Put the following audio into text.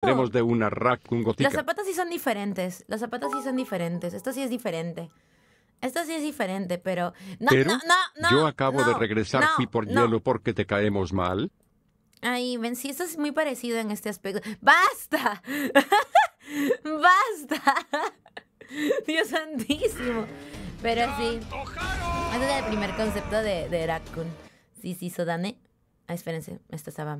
Tenemos de una Las zapatas sí son diferentes. Las zapatas sí son diferentes. Esto sí es diferente. Esto sí es diferente, pero. No, no, no, no, Yo acabo de regresar, no, fui por hielo porque te caemos mal. Ay, ven, sí, esto es muy parecido en este aspecto. ¡Basta! ¡Basta! Dios santísimo. Pero sí. Antes es el primer concepto de, de Sí, sí, Sodane. Ay, ah, espérense, esta estaba